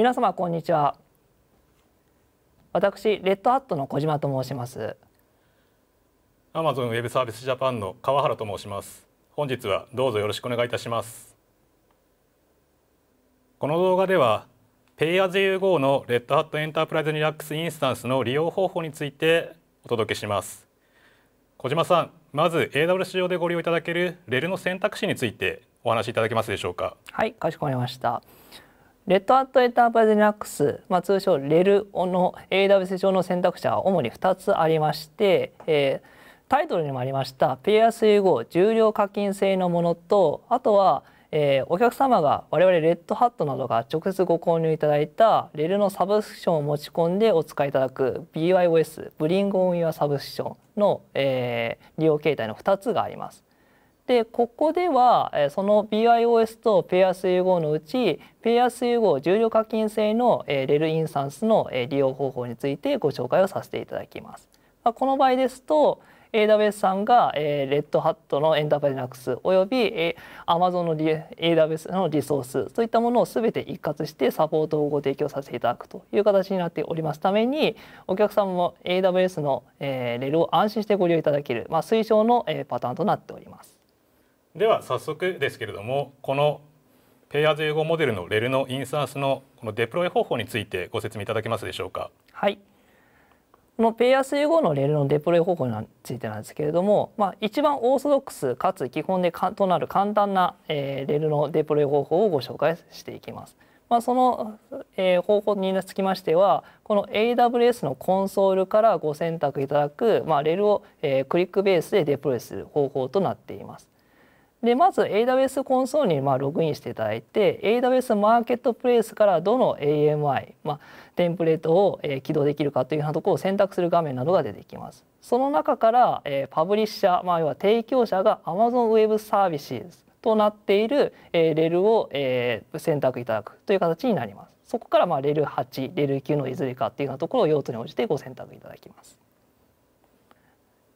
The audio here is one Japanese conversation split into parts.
皆様こんにちは私レッドハットの小島と申します Amazon ウェブサービスジャパンの川原と申します本日はどうぞよろしくお願いいたしますこの動画では Pay as you go のレッドハットエンタープライズリラックスインスタンスの利用方法についてお届けします小島さんまず AWS 上でご利用いただけるレルの選択肢についてお話しいただけますでしょうかはいかしこまりましたレッドアットエンタープライズリナックス、まあ、通称レルの AWS 上の選択肢は主に2つありまして、えー、タイトルにもありましたペ a y as u 重量課金制のものとあとは、えー、お客様が我々レッドハットなどが直接ご購入いただいたレルのサブスクションを持ち込んでお使いいただく BYOS ブリングオンサブスクションの、えー、利用形態の2つがあります。でここではその BIOS とペア整合のうちペア整合重量課金制のレルインスタンスの利用方法についてご紹介をさせていただきます。この場合ですと AWS さんがレッドハットのエンタープライナックスおよび Amazon の AWS のリソースそういったものを全て一括してサポートをご提供させていただくという形になっておりますためにお客様も AWS のレルを安心してご利用いただける、まあ、推奨のパターンとなっております。では早速ですけれどもこの Pairs モデルのレ e l のインスタンスのこのデプロイ方法についてご説明いただけますでしょうか。はい。この Pairs のレ e l のデプロイ方法についてなんですけれども、まあ一番オーソドックスかつ基本でかとなる簡単な、えー、レ e l のデプロイ方法をご紹介していきます。まあ、その、えー、方法につきましてはこの AWS のコンソールからご選択いただく、まあ、レ e l を、えー、クリックベースでデプロイする方法となっています。でまず AWS コンソールにまあログインしていただいて AWS マーケットプレイスからどの AMI、まあ、テンプレートを、え起動できるかというようなところを選択する画面などが出てきます。その中から、えー、パブリッシャー、まあ、要は提供者が Amazon Web Services となっている、えー、レルを、えー、選択いただくという形になります。そこからまあレル8、レル9のいずれかっていうようなところを用途に応じてご選択いただきます。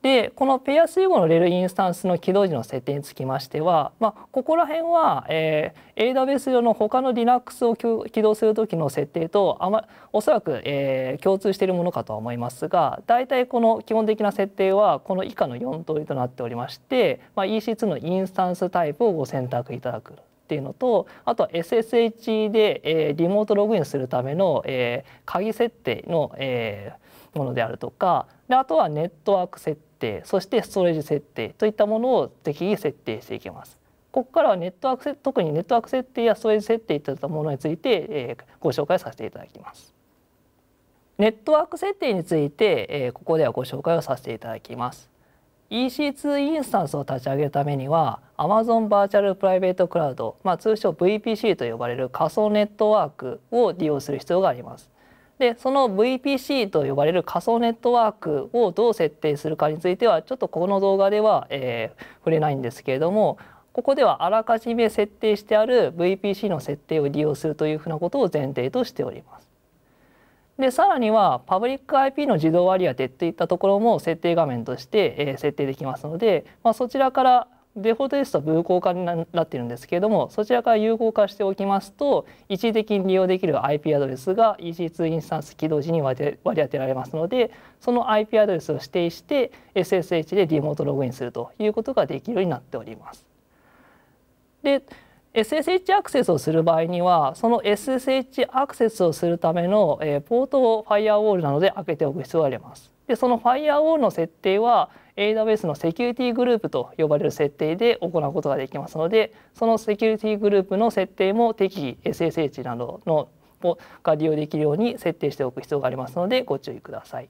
でこのペア集合のレールインスタンスの起動時の設定につきましては、まあ、ここら辺は、えー、AWS 上の他の Linux を起動する時の設定とあ、ま、おそらく、えー、共通しているものかとは思いますが大体この基本的な設定はこの以下の4通りとなっておりまして、まあ、EC2 のインスタンスタイプをご選択いただくっていうのとあとは SSH で、えー、リモートログインするための、えー、鍵設定の、えー、ものであるとかであとはネットワーク設定定そしてストレージ設定といったものを適宜設定していきます。ここからはネットワーク特にネットワーク設定やストレージ設定といったものについて、えー、ご紹介させていただきます。ネットワーク設定について、えー、ここではご紹介をさせていただきます。EC2 インスタンスを立ち上げるためには Amazon バーチャルプライベートクラウド、まあ、通称 VPC と呼ばれる仮想ネットワークを利用する必要があります。でその VPC と呼ばれる仮想ネットワークをどう設定するかについてはちょっとこの動画では、えー、触れないんですけれどもここではあらかじめ設定してある VPC の設定を利用するというふうなことを前提としております。でさらにはパブリック IP の自動割り当てといったところも設定画面として、え設定できますので、まあ、そちらから、デフォルトと無効化になっているんですけれどもそちらから有効化しておきますと一時的に利用できる IP アドレスが EC2 インスタンス起動時に割り当てられますのでその IP アドレスを指定して SSH でリモートログインするということができるようになっております。で SSH アクセスをする場合にはその SSH アクセスをするためのポートをファイアウォールなどで開けておく必要があります。でそのファイアウォールの設定は AWS のセキュリティグループと呼ばれる設定で行うことができますのでそのセキュリティグループの設定も適宜 SSH などのが利用できるように設定しておく必要がありますのでご注意ください。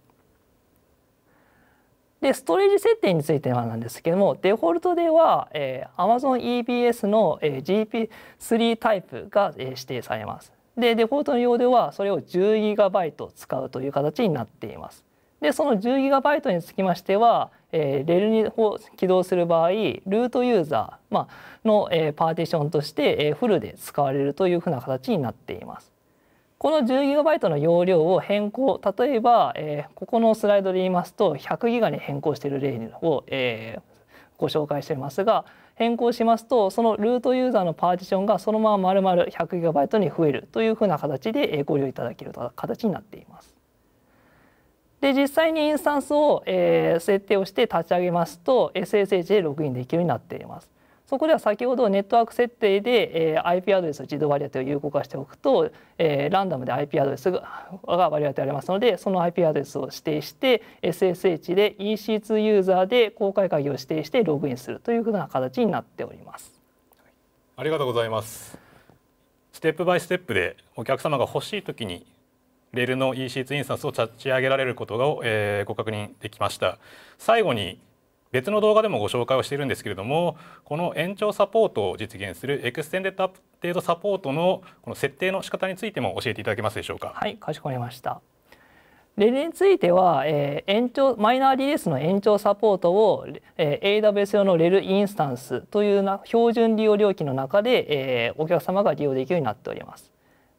でストレージ設定についてはなんですけどもデフォルトでは、えー、Amazon EBS の、えー、GP3 タイプが、えー、指定されます。でデフォルトの用ではそれを 10GB 使うという形になっています。でその 10GB につきましては、えー、レールに起動する場合ルートユーザー、まあの、えー、パーティションとして、えー、フルで使われるというふうな形になっています。この 10GB の容量を変更例えば、えー、ここのスライドで言いますと 100GB に変更している例を、えー、ご紹介していますが変更しますとそのルートユーザーのパーティションがそのまま丸々 100GB に増えるというふうな形でご利用いただけると形になっています。で実際にインスタンスを、えー、設定をして立ち上げますと SSH でログインできるようになっています。そこでは先ほどネットワーク設定で、えー、IP アドレスを自動割り当てを有効化しておくと、えー、ランダムで IP アドレスが割り当てられますのでその IP アドレスを指定して SSH で EC2 ユーザーで公開鍵を指定してログインするというふうな形になっております。ありがとうございます。ステップバイステップでお客様が欲しいときにレールの EC2 インスタンスを立ち上げられることを、えー、ご確認できました。最後に別の動画でもご紹介をしているんですけれどもこの延長サポートを実現するエクステンデッドアップデートサポートのこの設定の仕方についても教えていただけますでしょうか。はいかしこまりましたレールについては、えー、延長マイナーリリースの延長サポートを、えー、AWS 用のレールインスタンスというな標準利用料金の中で、えー、お客様が利用できるようになっております。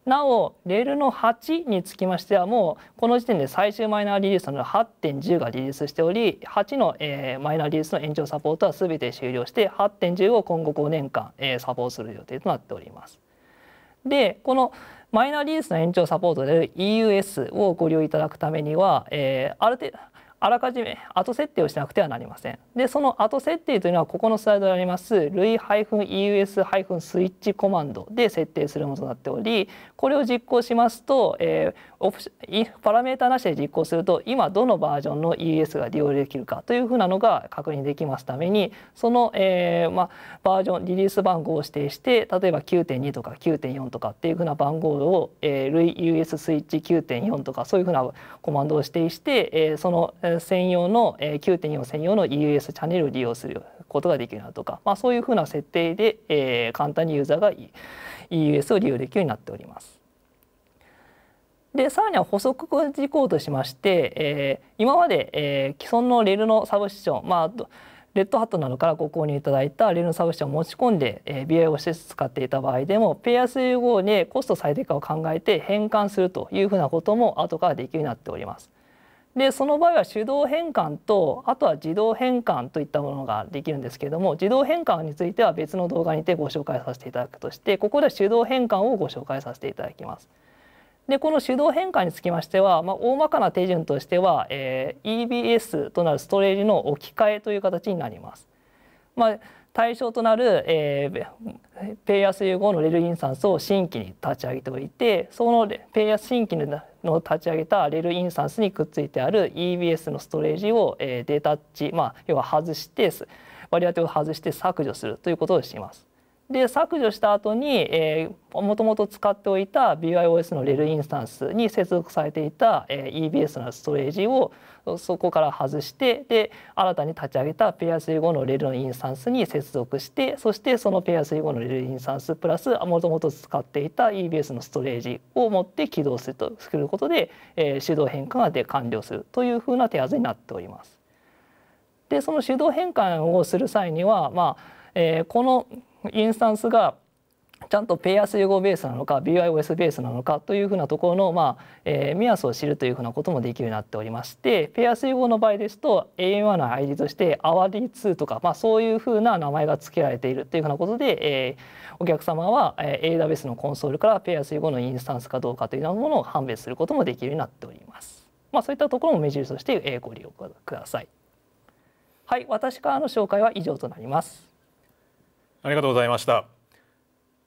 なおレールの8につきましてはもうこの時点で最終マイナーリリースの8.10がリリースしており8の、えー、マイナーリリースの延長サポートは全て終了して8.10を今後5年間、えー、サポートする予定となっております。でこのマイナーリリースの延長サポートである EUS をご利用いただくためには、えー、ある程度あらかじめ後設定をしなくてはなりません。でその後設定というのはここのスライドにあります類 -EUS-switch コマンドで設定するものとなっておりこれを実行しますと、えー、パラメータなしで実行すると今どのバージョンの EUS が利用できるかというふうなのが確認できますためにその、えーまあ、バージョンリリース番号を指定して例えば9.2とか9.4とかっていうふうな番号を、えー、類 US スイッチ9.4とかそういうふうなコマンドを指定して、えー、その、専用の、え9.4専用の EUS チャンネルを利用することができるなとか、まあ、そういうふうな設定で、え簡単にユーザーが EUS を利用できるようになっております。でさらには補足事項としまして、えー、今まで、えー、既存のレールのサブスティション、まあ、レッドハットなどからご購入いただいたレールのサブスティションを持ち込んで、えー、BI を施設使っていた場合でもペア数融合でコスト最適化を考えて変換するというふうなことも後からできるようになっております。でその場合は手動変換とあとは自動変換といったものができるんですけれども自動変換については別の動画にてご紹介させていただくとしてここでは手動変換をご紹介させていただきます。でこの手動変換につきましては、まあ、大まかな手順としては、えー、EBS となるストレージの置き換えという形になります。まあ、対象となる、えー、ペイアス融合のレルインスタンスを新規に立ち上げておいてそのペイアス新規の立ち上げたレルインスタンスにくっついてある EBS のストレージを、えー、データッチ、まあ、要は外して割り当てを外して削除するということをします。で削除した後に、えもともと使っておいた BIOS のレ e l インスタンスに接続されていた、えー、EBS のストレージをそこから外してで新たに立ち上げた PAIR35 のレ e l のインスタンスに接続してそしてその PAIR35 のレ e l インスタンスプラスもともと使っていた EBS のストレージを持って起動すると作ることで、えー、手動変換が完了するというふうな手厚になっております。でその手動変換をする際には、まあえー、このインスタンスがちゃんとペア整合ベースなのか BIOS ベースなのかというふうなところの、まあえー、目安を知るというふうなこともできるようになっておりましてペア整合の場合ですと AM1 の ID として AWD2 とか、まあ、そういうふうな名前が付けられているというふうなことで、えー、お客様は、え AWS のコンソールからペア整合のインスタンスかどうかというようなものを判別することもできるようになっております。まあ、そういったところも目印として、えご利用ください。はい、私からの紹介は以上となります。ありがとうございました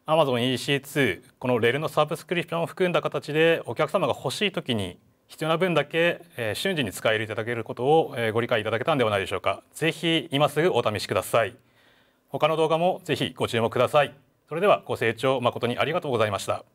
Amazon EC2 このレールのサブスクリプションを含んだ形でお客様が欲しい時に必要な分だけ、え瞬時に使えるいただけることを、えご理解いただけたんではないでしょうかぜひ今すぐお試しください他の動画もぜひご注目くださいそれではご清聴誠にありがとうございました